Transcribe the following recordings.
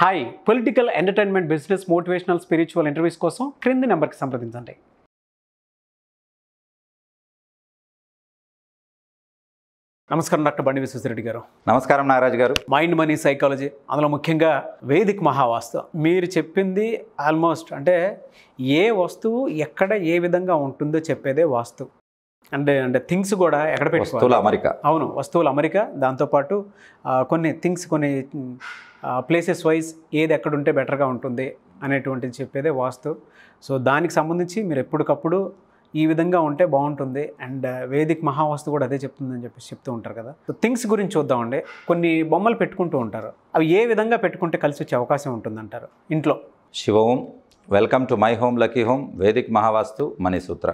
hi political entertainment business motivational spiritual interviews కోసం క్రింది నెంబర్కి సంప్రదించండి నమస్కారం డాక్టర్ బండి విశ్వశ్రెడ్డి గారు నమస్కారం నాగరాజ్ గారు మైండ్ మనీ సైకాలజీ అందులో ముఖ్యంగా వేదిక్ మహావాస్తు మీరు చెప్పింది ఆల్మోస్ట్ అంటే ఏ వస్తువు ఎక్కడ ఏ విధంగా ఉంటుందో చెప్పేదే వాస్తు అండ్ అంటే థింగ్స్ కూడా ఎక్కడ పెట్టుకోవాలి అమెరికా అవును వస్తువులు అమెరికా దాంతోపాటు కొన్ని థింగ్స్ కొన్ని ప్లేసెస్ వైజ్ ఏది ఎక్కడ ఉంటే బెటర్గా ఉంటుంది అనేటువంటిది చెప్పేదే వాస్తు సో దానికి సంబంధించి మీరు ఎప్పటికప్పుడు ఈ విధంగా ఉంటే బాగుంటుంది అండ్ వేదిక్ మహావాస్తు కూడా అదే చెప్తుందని చెప్పేసి చెప్తూ ఉంటారు కదా సో థింగ్స్ గురించి చూద్దామండి కొన్ని బొమ్మలు పెట్టుకుంటూ ఉంటారు అవి ఏ విధంగా పెట్టుకుంటే కలిసి వచ్చే అవకాశం ఉంటుందంటారు ఇంట్లో శివోం welcome to my home lucky home Vedic Mahavastu సూత్ర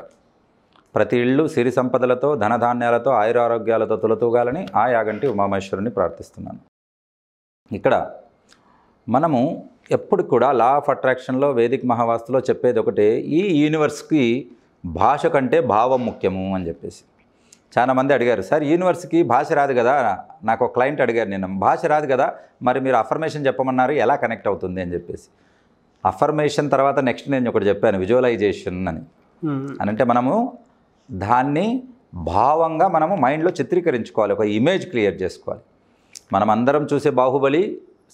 ప్రతి ఇళ్ళు సిరి సంపదలతో ధనధాన్యాలతో ఆయురారోగ్యాలతో తులతూగాలని ఆ యాగంటి ఉమామేశ్వరుని ప్రార్థిస్తున్నాను ఇక్కడ మనము ఎప్పుడు కూడా లా ఆఫ్ అట్రాక్షన్లో వేదిక మహావాస్తులో చెప్పేది ఒకటే ఈ యూనివర్స్కి భాష కంటే భావం ముఖ్యము అని చెప్పేసి చాలామంది అడిగారు సార్ యూనివర్స్కి భాష రాదు కదా నాకు ఒక క్లయింట్ అడిగారు నేను భాష రాదు కదా మరి మీరు అఫర్మేషన్ చెప్పమన్నారు ఎలా కనెక్ట్ అవుతుంది అని చెప్పేసి అఫర్మేషన్ తర్వాత నెక్స్ట్ నేను ఒకటి చెప్పాను విజువలైజేషన్ అని అని అంటే మనము దాన్ని భావంగా మనము మైండ్లో చిత్రీకరించుకోవాలి ఒక ఇమేజ్ క్రియేట్ చేసుకోవాలి మనం అందరం చూసే బాహుబలి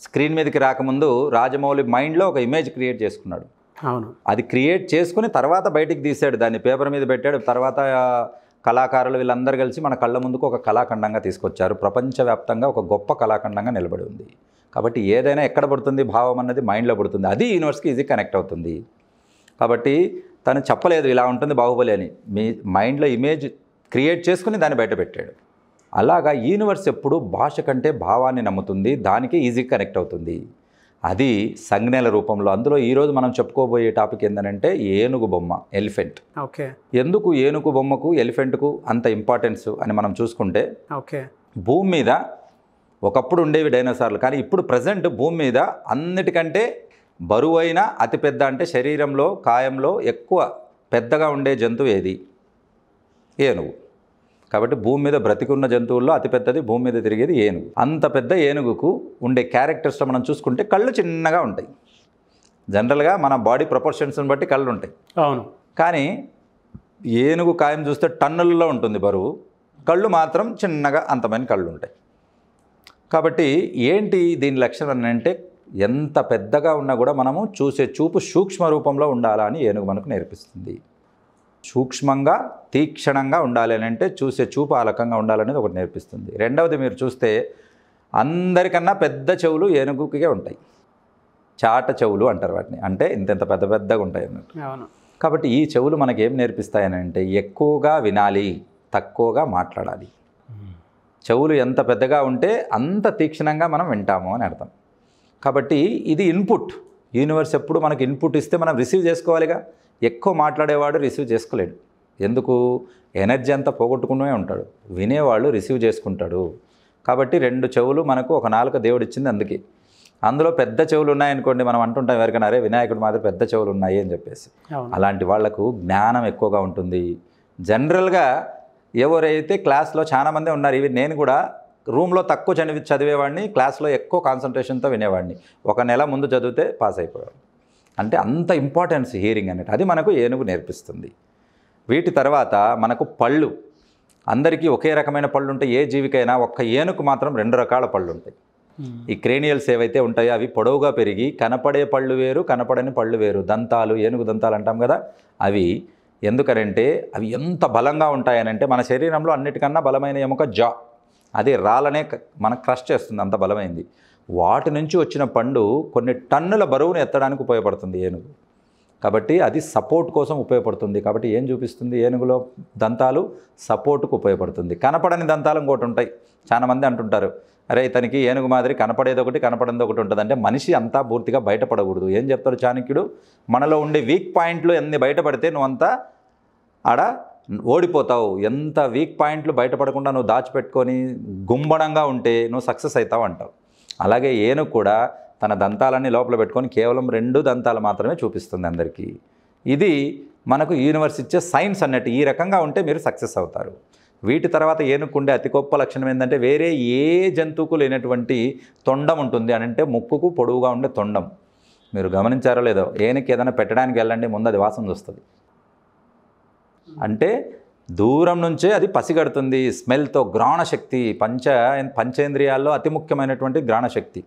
స్క్రీన్ మీదకి రాకముందు రాజమౌళి మైండ్లో ఒక ఇమేజ్ క్రియేట్ చేసుకున్నాడు అవును అది క్రియేట్ చేసుకుని తర్వాత బయటికి తీసాడు దాన్ని పేపర్ మీద పెట్టాడు తర్వాత కళాకారులు వీళ్ళందరూ కలిసి మన కళ్ళ ముందుకు ఒక కళాఖండంగా తీసుకొచ్చారు ప్రపంచవ్యాప్తంగా ఒక గొప్ప కళాఖండంగా నిలబడి ఉంది కాబట్టి ఏదైనా ఎక్కడ పడుతుంది భావం అన్నది మైండ్లో పడుతుంది అది యూనివర్స్కి ఈజీ కనెక్ట్ అవుతుంది కాబట్టి తను చెప్పలేదు ఇలా ఉంటుంది బాహుబలి అని మీ మైండ్లో ఇమేజ్ క్రియేట్ చేసుకుని దాన్ని బయటపెట్టాడు అలాగా యూనివర్స్ ఎప్పుడు భాష కంటే భావాన్ని నమ్ముతుంది దానికి ఈజీ కనెక్ట్ అవుతుంది అది సంజ్ఞల రూపంలో అందులో ఈరోజు మనం చెప్పుకోబోయే టాపిక్ ఏంటంటే ఏనుగు బొమ్మ ఎలిఫెంట్ ఓకే ఎందుకు ఏనుగు బొమ్మకు ఎలిఫెంట్కు అంత ఇంపార్టెన్స్ అని మనం చూసుకుంటే ఓకే భూమి మీద ఒకప్పుడు ఉండేవి డైనోసార్లు కానీ ఇప్పుడు ప్రజెంట్ భూమి మీద అన్నిటికంటే బరువైన అతిపెద్ద అంటే శరీరంలో కాయంలో ఎక్కువ పెద్దగా ఉండే జంతువు ఏది ఏనుగు కాబట్టి భూమి మీద బ్రతికున్న జంతువుల్లో అతిపెద్దది భూమి మీద తిరిగేది ఏనుగు అంత పెద్ద ఏనుగుకు ఉండే క్యారెక్టర్స్లో మనం చూసుకుంటే కళ్ళు చిన్నగా ఉంటాయి జనరల్గా మన బాడీ ప్రపోర్షన్స్ని బట్టి కళ్ళు ఉంటాయి అవును కానీ ఏనుగు కాయం చూస్తే టన్నులలో ఉంటుంది బరువు కళ్ళు మాత్రం చిన్నగా అంతమైన కళ్ళు ఉంటాయి కాబట్టి ఏంటి దీని లక్షణం అంటే ఎంత పెద్దగా ఉన్నా కూడా మనము చూసే చూపు సూక్ష్మ రూపంలో ఉండాలని ఏనుగు మనకు నేర్పిస్తుంది సూక్ష్మంగా తీక్షణంగా ఉండాలి అని అంటే చూసే చూపు ఆ రకంగా ఉండాలనేది ఒకటి నేర్పిస్తుంది రెండవది మీరు చూస్తే అందరికన్నా పెద్ద చెవులు ఏనుగుకే ఉంటాయి చాట చెవులు అంటారు వాటిని అంటే ఇంతెంత పెద్ద పెద్దగా ఉంటాయి అన్నట్టు కాబట్టి ఈ చెవులు మనకి ఏం నేర్పిస్తాయని అంటే ఎక్కువగా వినాలి తక్కువగా మాట్లాడాలి చెవులు ఎంత పెద్దగా ఉంటే అంత తీక్షణంగా మనం వింటాము అని అర్థం కాబట్టి ఇది ఇన్పుట్ యూనివర్స్ ఎప్పుడు మనకు ఇన్పుట్ ఇస్తే మనం రిసీవ్ చేసుకోవాలిగా ఎక్కువ మాట్లాడేవాడు రిసీవ్ చేసుకోలేడు ఎందుకు ఎనర్జీ అంతా పోగొట్టుకునే ఉంటాడు వినేవాళ్ళు రిసీవ్ చేసుకుంటాడు కాబట్టి రెండు చెవులు మనకు ఒక నాలుక దేవుడు ఇచ్చింది అందుకే అందులో పెద్ద చెవులు ఉన్నాయనుకోండి మనం అంటుంటాం ఎవరికైనా అరే వినాయకుడు మాత్రం పెద్ద చెవులు ఉన్నాయి అని చెప్పేసి అలాంటి వాళ్లకు జ్ఞానం ఎక్కువగా ఉంటుంది జనరల్గా ఎవరైతే క్లాస్లో చాలామంది ఉన్నారు ఇవి నేను కూడా రూమ్లో తక్కువ చదివి చదివేవాడిని క్లాస్లో ఎక్కువ కాన్సన్ట్రేషన్తో వినేవాడిని ఒక నెల ముందు చదివితే పాస్ అయిపోయాడు అంటే అంత ఇంపార్టెన్స్ హియరింగ్ అనేది అది మనకు ఏనుగు నేర్పిస్తుంది వీటి తర్వాత మనకు పళ్ళు అందరికీ ఒకే రకమైన పళ్ళు ఉంటాయి ఏ జీవికైనా ఒక్క ఏనుకు మాత్రం రెండు రకాల పళ్ళు ఉంటాయి ఈ క్రేనియల్స్ ఏవైతే ఉంటాయో అవి పొడవుగా పెరిగి కనపడే పళ్ళు వేరు కనపడని పళ్ళు వేరు దంతాలు ఏనుగు దంతాలు అంటాం కదా అవి ఎందుకనంటే అవి ఎంత బలంగా ఉంటాయనంటే మన శరీరంలో అన్నిటికన్నా బలమైన ఎముక జా అది రాళ్ళనే మనకు క్రష్ చేస్తుంది అంత బలమైంది వాటి నుంచి వచ్చిన పండు కొన్ని టన్నుల బరువును ఎత్తడానికి ఉపయోగపడుతుంది ఏనుగు కాబట్టి అది సపోర్ట్ కోసం ఉపయోగపడుతుంది కాబట్టి ఏం చూపిస్తుంది ఏనుగులో దంతాలు సపోర్టుకు ఉపయోగపడుతుంది కనపడని దంతాలు ఇంకోటి ఉంటాయి చాలామంది అంటుంటారు అరే ఇతనికి ఏనుగు మాదిరి కనపడేది ఒకటి కనపడేది ఒకటి ఉంటుంది అంటే మనిషి అంతా పూర్తిగా బయటపడకూడదు ఏం చెప్తాడు చాణక్యుడు మనలో ఉండే వీక్ పాయింట్లు ఎన్ని బయటపడితే నువ్వంతా ఆడ ఓడిపోతావు ఎంత వీక్ పాయింట్లు బయటపడకుండా నువ్వు దాచిపెట్టుకొని గుంబడంగా ఉంటే నువ్వు సక్సెస్ అవుతావు అంటావు అలాగే ఏను కూడా తన దంతాలన్నీ లోపల పెట్టుకొని కేవలం రెండు దంతాలు మాత్రమే చూపిస్తుంది అందరికీ ఇది మనకు యూనివర్స్ ఇచ్చే సైన్స్ అన్నట్టు ఈ రకంగా ఉంటే మీరు సక్సెస్ అవుతారు వీటి తర్వాత ఏనుకుండే అతి గొప్ప లక్షణం ఏంటంటే వేరే ఏ జంతువుకు లేనటువంటి తొండం ఉంటుంది అని అంటే ముక్కుకు పొడవుగా ఉండే తొండం మీరు గమనించారో లేదో ఏనుకి ఏదైనా పెట్టడానికి వెళ్ళండి ముందు అది వాసన చూస్తుంది అంటే దూరం నుంచే అది పసిగడుతుంది స్మెల్తో గ్రహణశక్తి పంచ పంచేంద్రియాల్లో అతి ముఖ్యమైనటువంటి గ్రహణశక్తి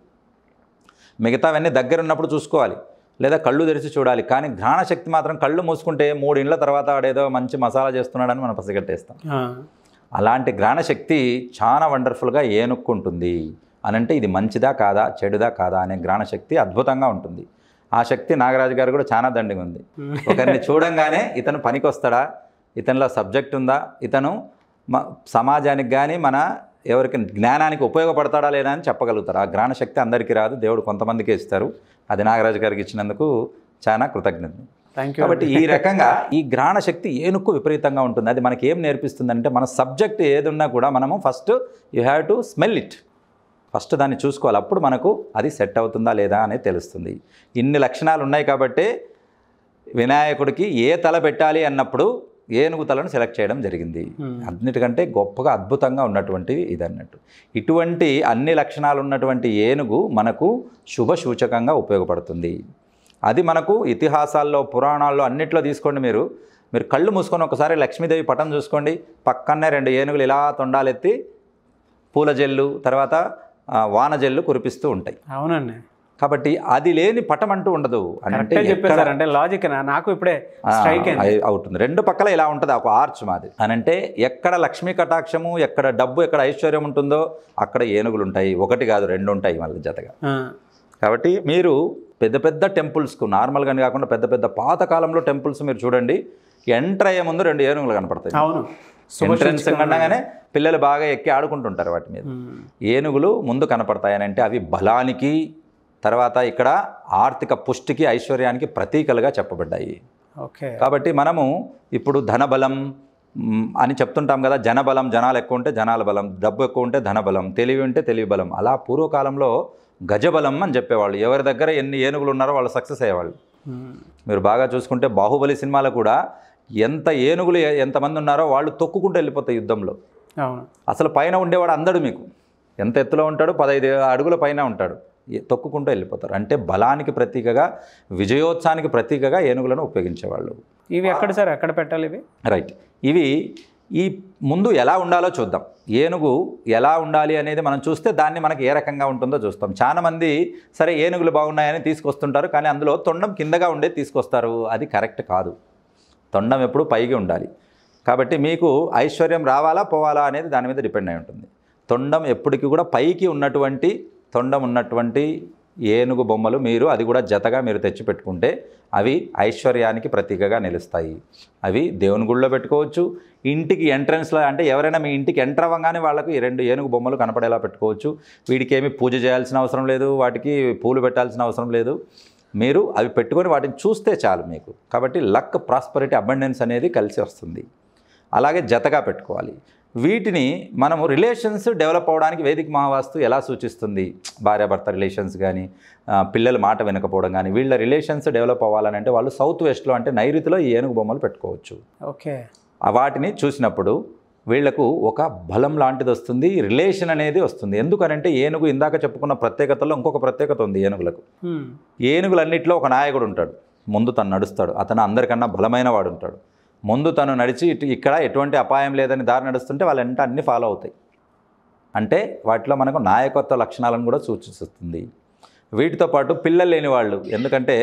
మిగతావన్నీ దగ్గర ఉన్నప్పుడు చూసుకోవాలి లేదా కళ్ళు తెరిచి చూడాలి కానీ ఘ్రాణశక్తి మాత్రం కళ్ళు మూసుకుంటే మూడు ఇండ్ల తర్వాత ఆడేదో మంచి మసాలా చేస్తున్నాడని మనం పసిగట్టేస్తాం అలాంటి గ్రహణశక్తి చాలా వండర్ఫుల్గా ఏనుక్కుంటుంది అనంటే ఇది మంచిదా కాదా చెడుదా కాదా అనే గ్రహణశక్తి అద్భుతంగా ఉంటుంది ఆ శక్తి నాగరాజు గారు కూడా చాలా దండిగా ఉంది ఒకరిని చూడంగానే ఇతను పనికి వస్తాడా ఇతనిలో సబ్జెక్ట్ ఉందా ఇతను సమాజానికి కానీ మన ఎవరికి జ్ఞానానికి ఉపయోగపడతాడా లేదా అని చెప్పగలుగుతారు ఆ జ్ఞాన శక్తి అందరికీ రాదు దేవుడు కొంతమందికి ఇస్తారు అది నాగరాజు గారికి ఇచ్చినందుకు చాలా కృతజ్ఞత కాబట్టి ఈ రకంగా ఈ గ్రహణ శక్తి ఏనుక్కు విపరీతంగా ఉంటుంది అది మనకి ఏం నేర్పిస్తుంది అంటే మన సబ్జెక్ట్ ఏదున్నా కూడా మనము first you have to smell it first దాన్ని చూసుకోవాలి అప్పుడు మనకు అది సెట్ అవుతుందా లేదా అనేది తెలుస్తుంది ఇన్ని లక్షణాలు ఉన్నాయి కాబట్టి వినాయకుడికి ఏ తల పెట్టాలి అన్నప్పుడు ఏనుగు తలను సెలెక్ట్ చేయడం జరిగింది అన్నిటికంటే గొప్పగా అద్భుతంగా ఉన్నటువంటి ఇది అన్నట్టు ఇటువంటి అన్ని లక్షణాలు ఉన్నటువంటి ఏనుగు మనకు శుభ సూచకంగా ఉపయోగపడుతుంది అది మనకు ఇతిహాసాల్లో పురాణాల్లో అన్నిట్లో తీసుకోండి మీరు మీరు కళ్ళు మూసుకొని ఒకసారి లక్ష్మీదేవి పటం చూసుకోండి పక్కనే రెండు ఏనుగులు ఇలా తొండాలెత్తి పూల జల్లు తర్వాత వానజల్లు కురిపిస్తూ ఉంటాయి అవునండి కాబట్టి అది లేని పటం అంటూ ఉండదు అంటే చెప్పేసారంటే లాజిక్ నాకు ఇప్పుడే స్ట్రైక్ అవుతుంది రెండు పక్కల ఇలా ఉంటుంది ఒక ఆర్చ్ మాది అనంటే ఎక్కడ లక్ష్మీ కటాక్షము ఎక్కడ డబ్బు ఎక్కడ ఐశ్వర్యం ఉంటుందో అక్కడ ఏనుగులు ఉంటాయి ఒకటి కాదు రెండు ఉంటాయి మళ్ళీ జతగా కాబట్టి మీరు పెద్ద పెద్ద టెంపుల్స్కు నార్మల్గానే కాకుండా పెద్ద పెద్ద పాతకాలంలో టెంపుల్స్ మీరు చూడండి ఎంటర్ అయ్యే ముందు రెండు ఏనుగులు కనపడతాయి అవును ఎంట్రన్స్ అనగానే పిల్లలు బాగా ఎక్కి ఆడుకుంటుంటారు వాటి మీద ఏనుగులు ముందు కనపడతాయి అని అంటే అవి బలానికి తర్వాత ఇక్కడ ఆర్థిక పుష్టికి ఐశ్వర్యానికి ప్రతీకలుగా చెప్పబడ్డాయి ఓకే కాబట్టి మనము ఇప్పుడు ధనబలం అని చెప్తుంటాం కదా జనబలం జనాలు ఎక్కువ ఉంటే జనాల బలం డబ్బు ఎక్కువ ఉంటే ధనబలం తెలివి ఉంటే తెలివి బలం అలా పూర్వకాలంలో గజబలం అని చెప్పేవాళ్ళు ఎవరి దగ్గర ఎన్ని ఏనుగులు ఉన్నారో వాళ్ళు సక్సెస్ అయ్యేవాళ్ళు మీరు బాగా చూసుకుంటే బాహుబలి సినిమాలో కూడా ఎంత ఏనుగులు ఎంతమంది ఉన్నారో వాళ్ళు తొక్కుకుంటూ వెళ్ళిపోతాయి యుద్ధంలో అసలు పైన ఉండేవాడు అందడు మీకు ఎంత ఎత్తులో ఉంటాడు పదహైదు అడుగుల పైన ఉంటాడు తొక్కుకుంటూ వెళ్ళిపోతారు అంటే బలానికి ప్రతీకగా విజయోత్సానికి ప్రతీకగా ఏనుగులను ఉపయోగించేవాళ్ళు ఇవి ఎక్కడ సార్ ఎక్కడ పెట్టాలి ఇవి రైట్ ఇవి ఈ ముందు ఎలా ఉండాలో చూద్దాం ఏనుగు ఎలా ఉండాలి అనేది మనం చూస్తే దాన్ని మనకి ఏ రకంగా ఉంటుందో చూస్తాం చాలామంది సరే ఏనుగులు బాగున్నాయని తీసుకొస్తుంటారు కానీ అందులో తొండం కిందగా ఉండే తీసుకొస్తారు అది కరెక్ట్ కాదు తొండం ఎప్పుడు పైకి ఉండాలి కాబట్టి మీకు ఐశ్వర్యం రావాలా పోవాలా అనేది దాని మీద డిపెండ్ అయి ఉంటుంది తొండం ఎప్పటికీ కూడా పైకి ఉన్నటువంటి తొండం ఉన్నటువంటి ఏనుగు బొమ్మలు మీరు అది కూడా జతగా మీరు తెచ్చిపెట్టుకుంటే అవి ఐశ్వర్యానికి ప్రతీకగా నిలుస్తాయి అవి దేవుని గుళ్ళో పెట్టుకోవచ్చు ఇంటికి ఎంట్రన్స్లో అంటే ఎవరైనా మీ ఇంటికి ఎంటర్ అవ్వగానే వాళ్ళకు ఈ రెండు ఏనుగు బొమ్మలు కనపడేలా పెట్టుకోవచ్చు వీటికి ఏమి పూజ చేయాల్సిన అవసరం లేదు వాటికి పూలు పెట్టాల్సిన అవసరం లేదు మీరు అవి పెట్టుకొని వాటిని చూస్తే చాలు మీకు కాబట్టి లక్ ప్రాస్పరిటీ అబండెన్స్ అనేది కలిసి వస్తుంది అలాగే జతగా పెట్టుకోవాలి వీటిని మనము రిలేషన్స్ డెవలప్ అవ్వడానికి వేదిక మహావాస్తు ఎలా సూచిస్తుంది భార్యాభర్త రిలేషన్స్ కానీ పిల్లల మాట వినకపోవడం కానీ వీళ్ళ రిలేషన్స్ డెవలప్ అవ్వాలని అంటే వాళ్ళు సౌత్ వెస్ట్లో అంటే నైరుతిలో ఈ ఏనుగు బొమ్మలు పెట్టుకోవచ్చు ఓకే వాటిని చూసినప్పుడు వీళ్లకు ఒక బలం లాంటిది వస్తుంది రిలేషన్ అనేది వస్తుంది ఎందుకనంటే ఏనుగు ఇందాక చెప్పుకున్న ప్రత్యేకతలో ఇంకొక ప్రత్యేకత ఉంది ఏనుగులకు ఏనుగులన్నింటిలో ఒక నాయకుడు ఉంటాడు ముందు తను నడుస్తాడు అతను అందరికన్నా బలమైన వాడు ఉంటాడు ముందు తను నడిచి ఇక్కడ ఎటువంటి అపాయం లేదని దారి నడుస్తుంటే వాళ్ళంట అన్నీ ఫాలో అవుతాయి అంటే వాటిలో మనకు నాయకత్వ లక్షణాలను కూడా సూచిస్తుంది వీటితో పాటు పిల్లలు లేని వాళ్ళు ఎందుకంటే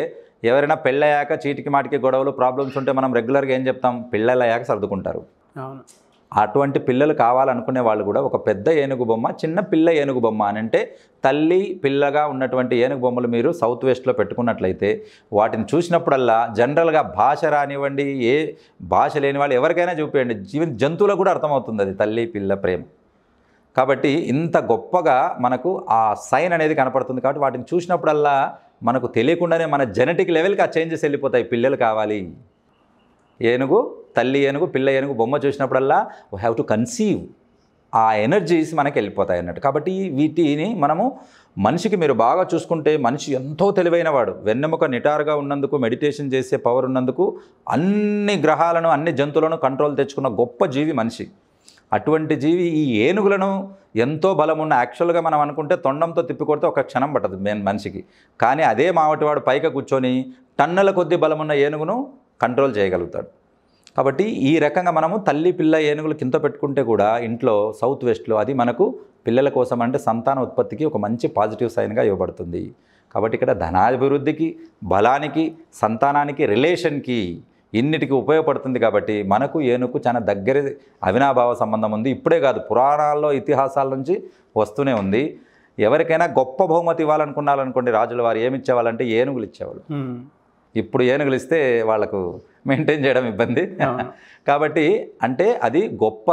ఎవరైనా పెళ్ళయ్యాక చీటికి మాటికి గొడవలు ప్రాబ్లమ్స్ ఉంటే మనం రెగ్యులర్గా ఏం చెప్తాం పిల్లలయ్యాక సర్దుకుంటారు అవును అటువంటి పిల్లలు కావాలనుకునే వాళ్ళు కూడా ఒక పెద్ద ఏనుగు బొమ్మ చిన్న పిల్ల ఏనుగు బొమ్మ అని అంటే తల్లి పిల్లగా ఉన్నటువంటి ఏనుగు బొమ్మలు మీరు సౌత్ వెస్ట్లో పెట్టుకున్నట్లయితే వాటిని చూసినప్పుడల్లా జనరల్గా భాష రానివ్వండి ఏ భాష లేని వాళ్ళు ఎవరికైనా చూపేయండి జీవిత జంతువులకు కూడా అర్థమవుతుంది అది తల్లి పిల్ల ప్రేమ కాబట్టి ఇంత గొప్పగా మనకు ఆ సైన్ అనేది కనపడుతుంది కాబట్టి వాటిని చూసినప్పుడల్లా మనకు తెలియకుండానే మన జెనెటిక్ లెవెల్కి ఆ చేంజెస్ వెళ్ళిపోతాయి పిల్లలు కావాలి ఏనుగు తల్లి ఏనుగు పిల్ల ఏనుగు బొమ్మ చూసినప్పుడల్లా వీ హ్యావ్ టు కన్సీవ్ ఆ ఎనర్జీస్ మనకి వెళ్ళిపోతాయి అన్నట్టు కాబట్టి వీటిని మనము మనిషికి మీరు బాగా చూసుకుంటే మనిషి ఎంతో తెలివైనవాడు వెన్నెముక నిటారుగా ఉన్నందుకు మెడిటేషన్ చేసే పవర్ ఉన్నందుకు అన్ని గ్రహాలను అన్ని జంతువులను కంట్రోల్ తెచ్చుకున్న గొప్ప జీవి మనిషి అటువంటి జీవి ఈ ఏనుగులను ఎంతో బలం ఉన్న యాక్చువల్గా మనం అనుకుంటే తొండంతో తిప్పికొడితే ఒక క్షణం పట్టదు మెయిన్ మనిషికి కానీ అదే మావటివాడు పైకి కూర్చొని టన్నుల కొద్ది బలమున్న ఏనుగును కంట్రోల్ చేయగలుగుతాడు కాబట్టి ఈ రకంగా మనము తల్లి పిల్ల ఏనుగులు కింద పెట్టుకుంటే కూడా ఇంట్లో సౌత్ వెస్ట్లో అది మనకు పిల్లల కోసం అంటే సంతాన ఉత్పత్తికి ఒక మంచి పాజిటివ్ సైన్గా ఇవ్వబడుతుంది కాబట్టి ఇక్కడ ధనాభివృద్ధికి బలానికి సంతానానికి రిలేషన్కి ఇన్నిటికి ఉపయోగపడుతుంది కాబట్టి మనకు ఏనుగు చాలా దగ్గర అవినాభావ సంబంధం ఉంది ఇప్పుడే కాదు పురాణాల్లో ఇతిహాసాల నుంచి వస్తూనే ఉంది ఎవరికైనా గొప్ప బహుమతి ఇవ్వాలనుకున్నారనుకోండి రాజుల వారు ఏమి ఇచ్చేవాళ్ళంటే ఏనుగులు ఇచ్చేవాళ్ళు ఇప్పుడు ఏనుగులు ఇస్తే వాళ్ళకు మెయింటైన్ చేయడం ఇబ్బంది కాబట్టి అంటే అది గొప్ప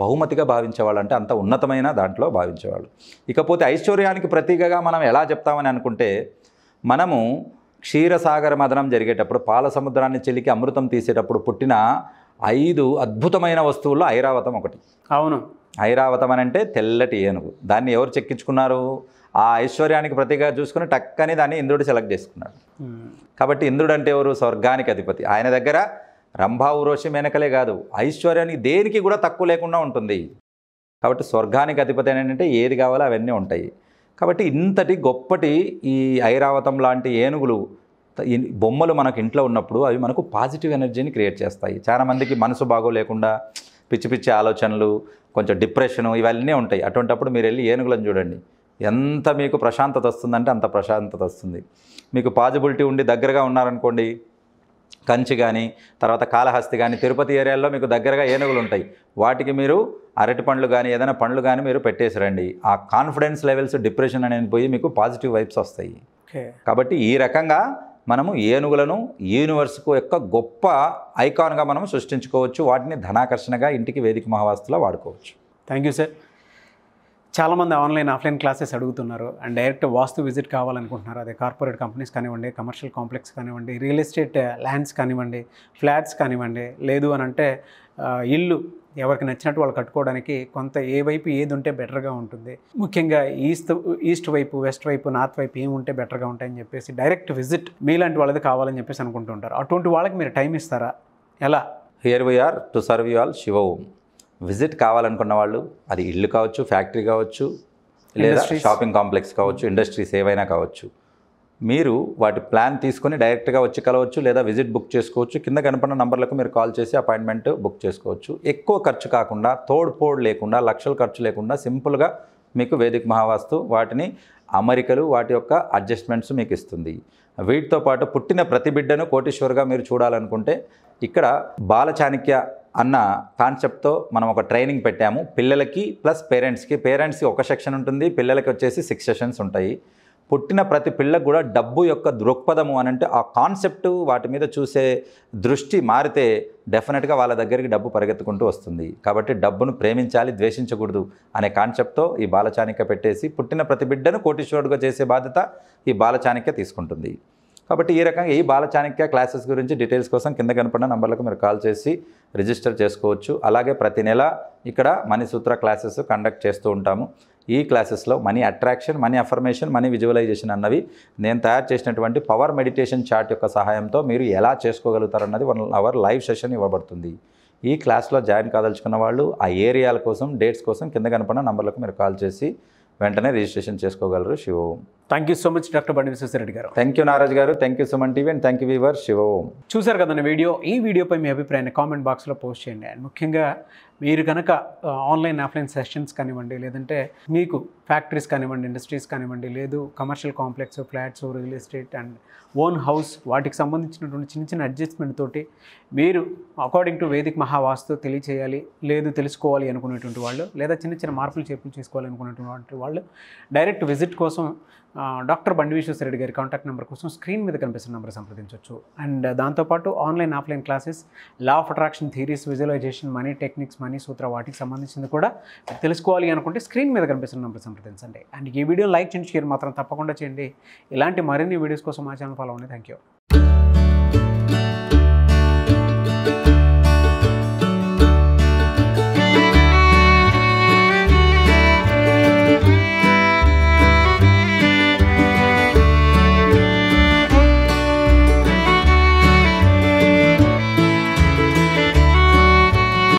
బహుమతిగా భావించేవాళ్ళు అంటే అంత ఉన్నతమైన దాంట్లో భావించేవాళ్ళు ఇకపోతే ఐశ్వర్యానికి ప్రతీకగా మనం ఎలా చెప్తామని అనుకుంటే మనము క్షీరసాగర మదనం జరిగేటప్పుడు పాల సముద్రాన్ని చెలికి అమృతం తీసేటప్పుడు పుట్టిన ఐదు అద్భుతమైన వస్తువుల్లో ఐరావతం ఒకటి అవును ఐరావతం అని అంటే తెల్లటి ఏనుగు దాన్ని ఎవరు చెక్కించుకున్నారు ఆ ఐశ్వర్యానికి ప్రతీగా చూసుకుని టక్కని దాన్ని ఇంద్రుడు సెలెక్ట్ చేసుకున్నాడు కాబట్టి ఇంద్రుడు అంటే ఎవరు స్వర్గానికి అధిపతి ఆయన దగ్గర రంభా ఉరోషి మేనకలే కాదు ఐశ్వర్యానికి దేనికి కూడా తక్కువ లేకుండా ఉంటుంది కాబట్టి స్వర్గానికి అధిపతి ఏంటంటే ఏది కావాలో అవన్నీ ఉంటాయి కాబట్టి ఇంతటి గొప్పటి ఈ ఐరావతం లాంటి ఏనుగులు బొమ్మలు మనకు ఇంట్లో ఉన్నప్పుడు అవి మనకు పాజిటివ్ ఎనర్జీని క్రియేట్ చేస్తాయి చాలామందికి మనసు బాగోలేకుండా పిచ్చి పిచ్చి ఆలోచనలు కొంచెం డిప్రెషను ఇవన్నీ ఉంటాయి అటువంటిప్పుడు మీరు వెళ్ళి ఏనుగులను చూడండి ఎంత మీకు ప్రశాంతత వస్తుందంటే అంత ప్రశాంతత వస్తుంది మీకు పాజిబిలిటీ ఉండి దగ్గరగా ఉన్నారనుకోండి కంచి కానీ తర్వాత కాళహస్తి కానీ తిరుపతి ఏరియాల్లో మీకు దగ్గరగా ఏనుగులు ఉంటాయి వాటికి మీరు అరటి పండ్లు కానీ ఏదైనా పండ్లు కానీ మీరు పెట్టేసిరండి ఆ కాన్ఫిడెన్స్ లెవెల్స్ డిప్రెషన్ అనేది పోయి మీకు పాజిటివ్ వైబ్స్ వస్తాయి కాబట్టి ఈ రకంగా మనము ఏనుగులను యూనివర్స్కు యొక్క గొప్ప ఐకాన్గా మనం సృష్టించుకోవచ్చు వాటిని ధనాకర్షణగా ఇంటికి వేదిక మహావాస్తులో వాడుకోవచ్చు థ్యాంక్ యూ సార్ చాలామంది ఆన్లైన్ ఆఫ్లైన్ క్లాసెస్ అడుగుతున్నారు అండ్ డైరెక్ట్ వాస్తు విజిట్ కావాలనుకుంటున్నారు అదే కార్పొరేట్ కంపెనీస్ కానివ్వండి కమర్షియల్ కాంప్లెక్స్ కానివ్వండి రియల్ ఎస్టేట్ ల్యాండ్స్ కానివ్వండి ఫ్లాట్స్ కానివ్వండి లేదు అని అంటే ఇల్లు ఎవరికి నచ్చినట్టు వాళ్ళు కట్టుకోవడానికి కొంత ఏ వైపు ఏది ఉంటే బెటర్గా ఉంటుంది ముఖ్యంగా ఈస్ట్ ఈస్ట్ వైపు వెస్ట్ వైపు నార్త్ వైపు ఏమి ఉంటే బెటర్గా ఉంటాయని చెప్పేసి డైరెక్ట్ విజిట్ మీలాంటి వాళ్ళది కావాలని చెప్పేసి అనుకుంటుంటారు అటువంటి వాళ్ళకి మీరు టైం ఇస్తారా ఎలా here we are to serve you all Shiva Om visit కావాలనుకున్న వాళ్ళు అది ఇల్లు కావచ్చు ఫ్యాక్టరీ కావచ్చు లేదా షాపింగ్ కాంప్లెక్స్ కావచ్చు ఇండస్ట్రీస్ ఏవైనా కావచ్చు మీరు వాటి ప్లాన్ తీసుకొని డైరెక్ట్గా వచ్చి కలవచ్చు లేదా విజిట్ బుక్ చేసుకోవచ్చు కింద కనపడిన నంబర్లకు మీరు కాల్ చేసి అపాయింట్మెంట్ బుక్ చేసుకోవచ్చు ఎక్కువ ఖర్చు కాకుండా తోడ్పోడ్ లేకుండా లక్షలు ఖర్చు లేకుండా సింపుల్గా మీకు వేదిక మహావాస్తు వాటిని అమరికలు వాటి యొక్క అడ్జస్ట్మెంట్స్ మీకు ఇస్తుంది వీటితో పాటు పుట్టిన ప్రతి బిడ్డను కోటీశ్వర్గా మీరు చూడాలనుకుంటే ఇక్కడ బాలచాణిక్య అన్న కాన్సెప్ట్తో మనం ఒక ట్రైనింగ్ పెట్టాము పిల్లలకి ప్లస్ పేరెంట్స్కి పేరెంట్స్కి ఒక సెక్షన్ ఉంటుంది పిల్లలకి వచ్చేసి సిక్స్ సెషన్స్ ఉంటాయి పుట్టిన ప్రతి పిల్లకు కూడా డబ్బు యొక్క దృక్పథము అని అంటే ఆ కాన్సెప్ట్ వాటి మీద చూసే దృష్టి మారితే డెఫినెట్గా వాళ్ళ దగ్గరికి డబ్బు పరిగెత్తుకుంటూ వస్తుంది కాబట్టి డబ్బును ప్రేమించాలి ద్వేషించకూడదు అనే కాన్సెప్ట్తో ఈ బాలచాణిక పెట్టేసి పుట్టిన ప్రతి బిడ్డను కోటీశ్వరుడుగా చేసే బాధ్యత ఈ బాలచాణిక తీసుకుంటుంది కాబట్టి ఈ రకంగా ఈ బాల చాణక్య క్లాసెస్ గురించి డీటెయిల్స్ కోసం కింద కనపడిన నంబర్లకు మీరు కాల్ చేసి రిజిస్టర్ చేసుకోవచ్చు అలాగే ప్రతి నెల ఇక్కడ మనీ సూత్ర క్లాసెస్ కండక్ట్ చేస్తూ ఉంటాము ఈ క్లాసెస్లో money attraction money affirmation money visualisation అన్నవి నేను తయారు చేసినటువంటి పవర్ మెడిటేషన్ చార్ట్ యొక్క సహాయంతో మీరు ఎలా చేసుకోగలుగుతారన్నది వన్ అవర్ లైవ్ సెషన్ ఇవ్వబడుతుంది ఈ క్లాస్లో జాయిన్ కాదలుచుకున్న వాళ్ళు ఆ ఏరియాల కోసం డేట్స్ కోసం కింద కనపడిన నంబర్లకు మీరు కాల్ చేసి వెంటనే రిజిస్ట్రేషన్ చేసుకోగలరు శివోం thank you so much doctor Bandi Vishwasareddy garu thank you Naraj garu thank you Suman TV and thank you viewer Shiva చూసారు కదండి వీడియో ఈ వీడియోపై మీ అభిప్రాయాన్ని కామెంట్ బాక్స్లో పోస్ట్ చేయండి అండ్ ముఖ్యంగా మీరు కనుక ఆన్లైన్ ఆఫ్లైన్ సెషన్స్ కానివ్వండి లేదంటే మీకు ఫ్యాక్టరీస్ కానివ్వండి ఇండస్ట్రీస్ కానివ్వండి లేదు commercial complex flats real estate and own house వాటికి సంబంధించినటువంటి చిన్న చిన్న అడ్జస్ట్మెంట్ తోటి మీరు అకార్డింగ్ టు వేదిక మహావాస్తు తెలియచేయాలి లేదు తెలుసుకోవాలి అనుకునేటువంటి వాళ్ళు లేదా చిన్న చిన్న మార్పులు చేర్పులు చేసుకోవాలి అనుకునేటువంటి వాళ్ళు డైరెక్ట్ విజిట్ కోసం డాక్టర్ బండి విశ్వేశ్వరరెడ్డి గారి కాంటాక్ట్ నెంబర్ కోసం స్క్రీన్ మీద కనిపిస్తున్న నెంబర్ సంప్రదించవచ్చు అండ్ దాంతోపాటు online offline classes law of attraction theories visualisation money techniques money సూత్ర వాటికి సంబంధించింది కూడా తెలుసుకోవాలి అనుకుంటే స్క్రీన్ మీద కనిపిస్తున్న నెంబర్ సంప్రదించండి అండ్ ఈ వీడియో లైక్ చేయండి షేర్ మాత్రం తప్పకుండా చేయండి ఇలాంటి మరిన్ని వీడియోస్ కోసం మా ఛానల్ ఫాలో అవ్వండి థ్యాంక్ యూ